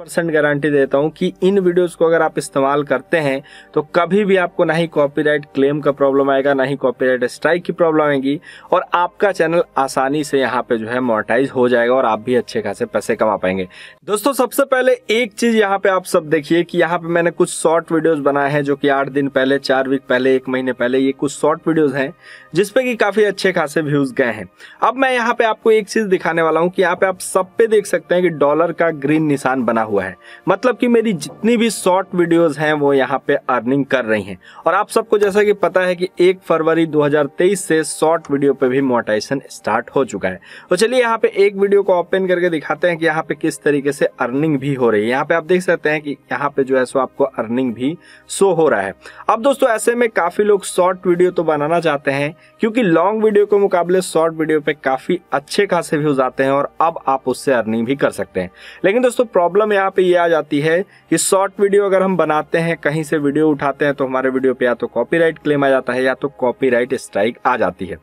percent guarantee देता हूँ कि इन वीडियोस को अगर आप इस्तेमाल करते हैं तो कभी भी आपको ना ही कॉपीराइट क्लेम का प्रॉब्लम आएगा ना ही कॉपीराइट स्ट्राइक की प्रॉब्लम आएगी और आपका चैनल आसानी से यहाँ पे जो है मोनेटाइज हो जाएगा और आप भी अच्छे खासे पैसे कमा पाएंगे दोस्तों सबसे पहले एक चीज यहाँ पे आप सब देखिए कि यहाँ पे मैंने कुछ शॉर्ट वीडियोज बनाए हैं जो कि आठ दिन पहले चार वीक पहले एक महीने पहले ये कुछ शॉर्ट वीडियोज है जिसपे की काफी अच्छे खासे व्यूज गए हैं अब मैं यहाँ पे आपको एक चीज दिखाने वाला हूँ कि यहाँ पे आप सब पे देख सकते हैं कि डॉलर का ग्रीन निशान बना हुआ है मतलब कि मेरी जितनी भी शॉर्ट वीडियोस हैं वो यहाँ पे अर्निंग कर रही हैं और आप सबको जैसा कि पता है कि एक फरवरी 2023 से शॉर्ट वीडियो पे भी मोटाइजेशन स्टार्ट हो चुका है तो चलिए यहाँ पे एक वीडियो को ओपन करके दिखाते हैं कि यहाँ पे किस तरीके से अर्निंग भी हो रही है यहाँ पे आप देख सकते हैं कि यहाँ पे जो है सो आपको अर्निंग भी शो हो रहा है अब दोस्तों ऐसे में काफी लोग शॉर्ट वीडियो तो बनाना चाहते हैं क्योंकि लॉन्ग वीडियो के मुकाबले शॉर्ट वीडियो पे काफी अच्छे खासे व्यूज आते हैं और अब आप उससे अर्निंग भी कर सकते हैं लेकिन दोस्तों प्रॉब्लम यहाँ पे ये आ जाती है कि शॉर्ट वीडियो अगर हम बनाते हैं कहीं से वीडियो उठाते हैं तो हमारे वीडियो पे या तो कॉपीराइट क्लेम आ जाता है या तो कॉपीराइट स्ट्राइक आ जाती है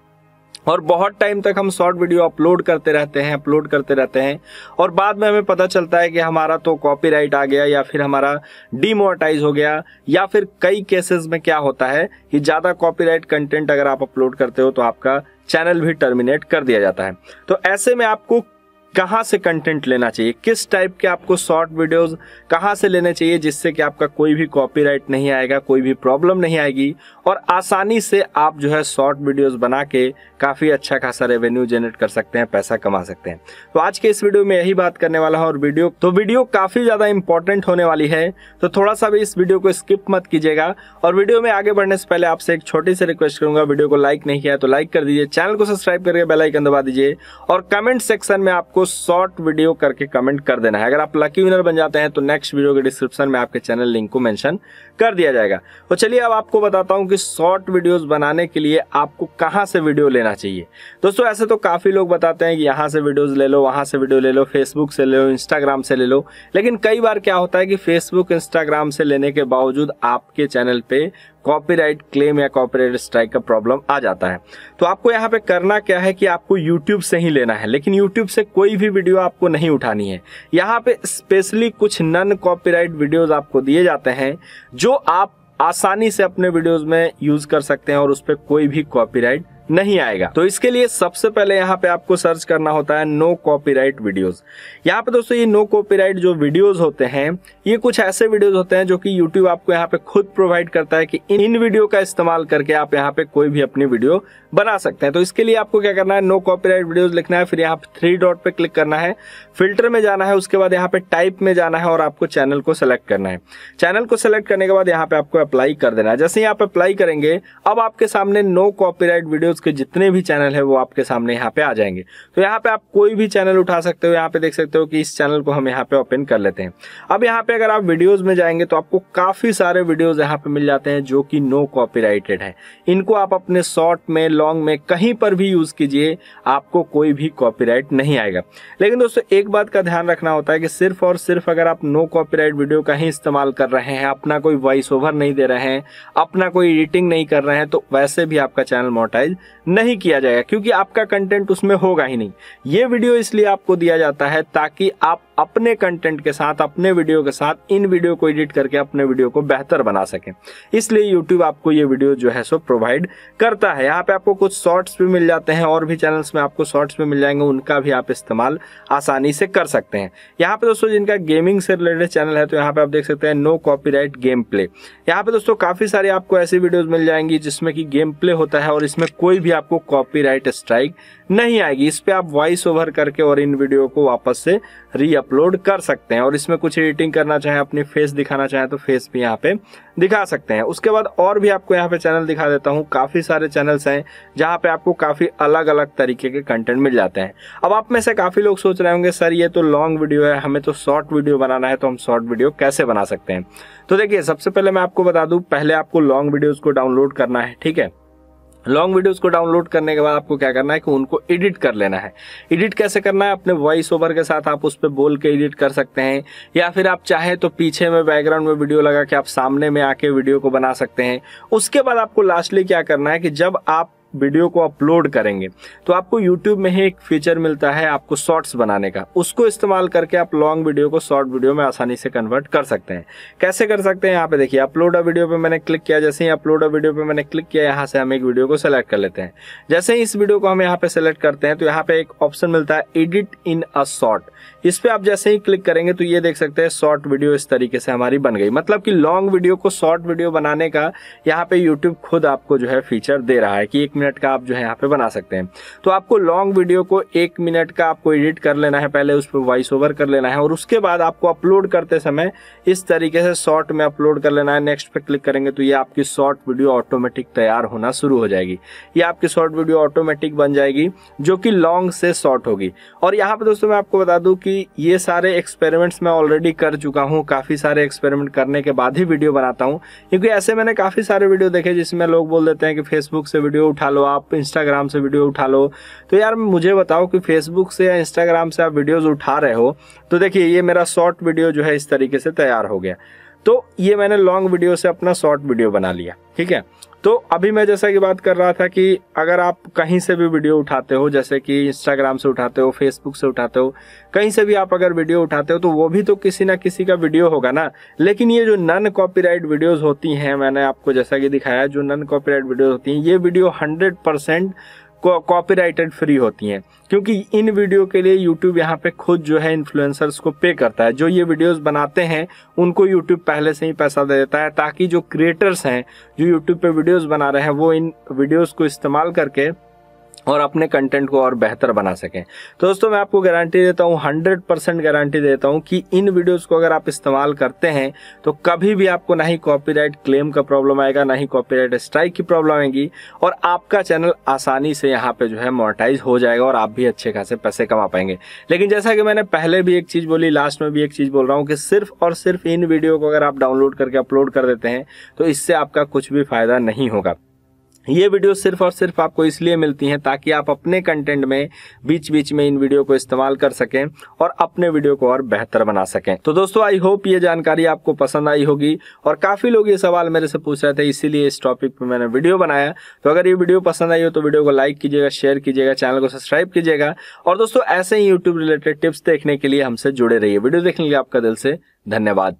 और बहुत टाइम तक हम शॉर्ट वीडियो अपलोड करते रहते हैं अपलोड करते रहते हैं और बाद में हमें पता चलता है कि हमारा तो कॉपीराइट आ गया या फिर हमारा डीमोटाइज हो गया या फिर कई केसेस में क्या होता है कि ज़्यादा कॉपीराइट कंटेंट अगर आप अपलोड करते हो तो आपका चैनल भी टर्मिनेट कर दिया जाता है तो ऐसे में आपको कहाँ से कंटेंट लेना चाहिए किस टाइप के आपको शॉर्ट वीडियोस कहाँ से लेने चाहिए जिससे कि आपका कोई भी कॉपीराइट नहीं आएगा कोई भी प्रॉब्लम नहीं आएगी और आसानी से आप जो है शॉर्ट वीडियोस बना के काफ़ी अच्छा खासा रेवेन्यू जनरेट कर सकते हैं पैसा कमा सकते हैं तो आज के इस वीडियो में यही बात करने वाला है और वीडियो तो वीडियो काफ़ी ज़्यादा इंपॉर्टेंट होने वाली है तो थोड़ा सा भी इस वीडियो को स्किप मत कीजिएगा और वीडियो में आगे बढ़ने से पहले आपसे एक छोटी सी रिक्वेस्ट करूंगा वीडियो को लाइक नहीं किया तो लाइक कर दीजिए चैनल को सब्सक्राइब करके बेलाइकन दबा दीजिए और कमेंट सेक्शन में आपको आपको शॉर्ट वीडियो करके कमेंट कर देना है अगर आप लकी विनर बन जाते हैं तो नेक्स्ट वीडियो के डिस्क्रिप्शन में आपके चैनल लिंक को मेंशन कर दिया जाएगा तो चलिए अब आपको बताता हूँ कि शॉर्ट वीडियोस बनाने के लिए आपको कहाँ से वीडियो लेना चाहिए दोस्तों ऐसे तो काफ़ी लोग बताते हैं कि यहाँ से वीडियोज ले लो वहाँ से वीडियो ले लो फेसबुक से ले लो इंस्टाग्राम से ले लो लेकिन कई बार क्या होता है कि फेसबुक इंस्टाग्राम से लेने के बावजूद आपके चैनल पे कॉपीराइट क्लेम या कॉपीराइट स्ट्राइक का प्रॉब्लम आ जाता है तो आपको यहाँ पे करना क्या है कि आपको यूट्यूब से ही लेना है लेकिन यूट्यूब से कोई भी वीडियो आपको नहीं उठानी है यहाँ पे स्पेशली कुछ नन कॉपीराइट वीडियोज आपको दिए जाते हैं जो आप आसानी से अपने वीडियोज में यूज कर सकते हैं और उस पर कोई भी कॉपी नहीं आएगा तो इसके लिए सबसे पहले यहाँ पे आपको सर्च करना होता है नो कॉपीराइट वीडियोस यहाँ पे दोस्तों ये नो कॉपीराइट जो वीडियोस होते हैं ये कुछ ऐसे वीडियोस होते हैं जो कि YouTube आपको यहाँ पे खुद प्रोवाइड करता है कि इन वीडियो का इस्तेमाल करके आप यहाँ पे कोई भी अपनी वीडियो बना सकते हैं तो इसके लिए आपको क्या करना है नो कॉपीराइट वीडियोज लिखना है फिर यहाँ पे थ्री डॉट पे क्लिक करना है फिल्टर में जाना है उसके बाद यहाँ पे टाइप में जाना है और आपको चैनल को सेलेक्ट करना है चैनल को सेलेक्ट करने के बाद यहाँ पे आपको अप्लाई कर देना है जैसे ही आप अप्लाई करेंगे अब आपके सामने नो कॉपी वीडियो न्यूज के जितने भी चैनल है वो आपके सामने यहाँ पे आ जाएंगे तो यहाँ पे आप कोई भी चैनल उठा सकते हो यहाँ पे देख सकते हो कि इस चैनल को हम यहाँ पे ओपन कर लेते हैं अब यहाँ पे अगर आप वीडियोज में जाएंगे तो आपको काफी सारे वीडियोज यहाँ पे मिल जाते हैं जो कि नो कॉपीराइटेड है इनको आप अपने शॉर्ट में लॉन्ग में कहीं पर भी यूज कीजिए आपको कोई भी कॉपी नहीं आएगा लेकिन दोस्तों एक बात का ध्यान रखना होता है कि सिर्फ और सिर्फ अगर आप नो कॉपी वीडियो का ही इस्तेमाल कर रहे हैं अपना कोई वॉइस ओवर नहीं दे रहे हैं अपना कोई एडिटिंग नहीं कर रहे हैं तो वैसे भी आपका चैनल मोटाइज नहीं किया जाएगा क्योंकि आपका कंटेंट उसमें होगा ही नहीं ये वीडियो इसलिए आपको दिया जाता है ताकि आप अपने कंटेंट के साथ अपने वीडियो के साथ इन वीडियो को एडिट करके अपने वीडियो को बेहतर बना सकें इसलिए यूट्यूब आपको ये वीडियो जो है सो प्रोवाइड करता है यहाँ पे आपको कुछ शॉर्ट्स भी मिल जाते हैं और भी चैनल्स में आपको शॉर्ट्स भी मिल जाएंगे उनका भी आप इस्तेमाल आसानी से कर सकते हैं यहाँ पे दोस्तों जिनका गेमिंग से रिलेटेड चैनल है तो यहाँ पे आप देख सकते हैं नो राइट गेम प्ले यहाँ पे दोस्तों काफी सारी आपको ऐसी वीडियोज मिल जाएंगी जिसमें कि गेम प्ले होता है और इसमें कोई भी आपको राइट स्ट्राइक नहीं आएगी इस पर आप वॉइस ओवर करके और इन वीडियो को वापस से री अपलोड कर सकते हैं और इसमें कुछ एडिटिंग करना चाहें अपनी फेस दिखाना चाहें तो फेस भी यहाँ पे दिखा सकते हैं उसके बाद और भी आपको यहाँ पे चैनल दिखा देता हूँ काफी सारे चैनल्स हैं जहाँ पे आपको काफी अलग अलग तरीके के कंटेंट मिल जाते हैं अब आप में से काफी लोग सोच रहे होंगे सर ये तो लॉन्ग वीडियो है हमें तो शॉर्ट वीडियो बनाना है तो हम शॉर्ट वीडियो कैसे बना सकते हैं तो देखिए सबसे पहले मैं आपको बता दूं पहले आपको लॉन्ग वीडियोज को डाउनलोड करना है ठीक है लॉन्ग वीडियोस को डाउनलोड करने के बाद आपको क्या करना है कि उनको एडिट कर लेना है एडिट कैसे करना है अपने वॉइस ओवर के साथ आप उस पर बोल के एडिट कर सकते हैं या फिर आप चाहे तो पीछे में बैकग्राउंड में वीडियो लगा के आप सामने में आके वीडियो को बना सकते हैं उसके बाद आपको लास्टली क्या करना है कि जब आप वीडियो को अपलोड करेंगे तो आपको यूट्यूब में ही एक फीचर मिलता है आपको शॉर्ट्स बनाने का उसको इस्तेमाल करके आप लॉन्ग वीडियो को शॉर्ट वीडियो में आसानी से कन्वर्ट कर सकते हैं कैसे कर सकते हैं यहाँ पे देखिए अपलोड अ वीडियो पे मैंने क्लिक किया जैसे ही अपलोड अ वीडियो पे मैंने क्लिक किया यहाँ से हम एक वीडियो को सेलेक्ट कर लेते हैं जैसे ही इस वीडियो को हम यहाँ पे सेलेक्ट करते हैं तो यहाँ पे एक ऑप्शन मिलता है एडिट इन अ शॉर्ट इस पर आप जैसे ही क्लिक करेंगे तो ये देख सकते हैं शॉर्ट वीडियो इस तरीके से हमारी बन गई मतलब कि लॉन्ग वीडियो को शॉर्ट वीडियो बनाने का यहाँ पे यूट्यूब खुद आपको जो है फीचर दे रहा है कि एक मिनट मिनट का आप जो है यहाँ पे बना सकते हैं तो आपको लॉन्ग वीडियो को एक मिनट का आपको एडिट कर लेना है पहले उस पर वॉइस ओवर कर लेना है और उसके बाद आपको अपलोड करते समय इस तरीके से शॉर्ट में अपलोड कर लेना है नेक्स्ट पर क्लिक करेंगे तो ये आपकी शॉर्ट वीडियो ऑटोमेटिक तैयार होना शुरू हो जाएगी ये आपकी शॉर्ट वीडियो ऑटोमेटिक बन जाएगी जो कि लॉन्ग से शॉर्ट होगी और यहाँ पर दोस्तों मैं आपको बता दूँ कि ये सारे एक्सपेरिमेंट्स मैं ऑलरेडी कर चुका हूँ काफ़ी सारे एक्सपेरिमेंट करने के बाद ही वीडियो बनाता हूँ क्योंकि ऐसे मैंने काफ़ी सारे वीडियो देखे जिसमें लोग बोल देते हैं कि फेसबुक से वीडियो उठा उठा लो आप इंस्टाग्राम से वीडियो उठा लो तो यार मुझे बताओ कि फेसबुक से या इंस्टाग्राम से आप वीडियोज उठा रहे हो तो देखिए ये मेरा शॉर्ट वीडियो जो है इस तरीके से तैयार हो गया तो ये मैंने लॉन्ग वीडियो से अपना शॉर्ट वीडियो बना लिया ठीक है तो अभी मैं जैसा कि बात कर रहा था कि अगर आप कहीं से भी वीडियो उठाते हो जैसे कि इंस्टाग्राम से उठाते हो फेसबुक से उठाते हो कहीं से भी आप अगर वीडियो उठाते हो तो वो भी तो किसी ना किसी का वीडियो होगा ना लेकिन ये जो नन कॉपीराइट वीडियोस होती हैं मैंने आपको जैसा कि दिखाया जो नन कॉपीराइट वीडियोस होती हैं ये video hundred percent copyrighted free होती हैं क्योंकि इन वीडियो के लिए यूट्यूब यहाँ पे खुद जो है इन्फ्लुएंसर्स को पे करता है जो ये वीडियोस बनाते हैं उनको यूट्यूब पहले से ही पैसा दे देता है ताकि जो क्रिएटर्स हैं जो यूट्यूब पे वीडियोस बना रहे हैं वो इन वीडियोस को इस्तेमाल करके और अपने कंटेंट को और बेहतर बना सकें तो दोस्तों मैं आपको गारंटी देता हूँ हंड्रेड परसेंट गारंटी देता हूँ कि इन वीडियोस को अगर आप इस्तेमाल करते हैं तो कभी भी आपको ना ही कॉपीराइट क्लेम का प्रॉब्लम आएगा ना ही कॉपीराइट स्ट्राइक की प्रॉब्लम आएगी और आपका चैनल आसानी से यहाँ पे जो है मोनिटाइज हो जाएगा और आप भी अच्छे खासे पैसे कमा पाएंगे लेकिन जैसा कि मैंने पहले भी एक चीज़ बोली लास्ट में भी एक चीज़ बोल रहा हूँ कि सिर्फ और सिर्फ इन वीडियो को अगर आप डाउनलोड करके अपलोड कर देते हैं तो इससे आपका कुछ भी फायदा नहीं होगा ये वीडियो सिर्फ और सिर्फ आपको इसलिए मिलती हैं ताकि आप अपने कंटेंट में बीच बीच में इन वीडियो को इस्तेमाल कर सकें और अपने वीडियो को और बेहतर बना सकें तो दोस्तों आई होप ये जानकारी आपको पसंद आई होगी और काफ़ी लोग ये सवाल मेरे से पूछ रहे थे इसीलिए इस टॉपिक पे मैंने वीडियो बनाया तो अगर ये वीडियो पसंद आई हो तो वीडियो को लाइक कीजिएगा शेयर कीजिएगा चैनल को सब्सक्राइब कीजिएगा और दोस्तों ऐसे ही यूट्यूब रिलेटेड टिप्स देखने के लिए हमसे जुड़े रहिए वीडियो देखने के लिए आपका दिल से धन्यवाद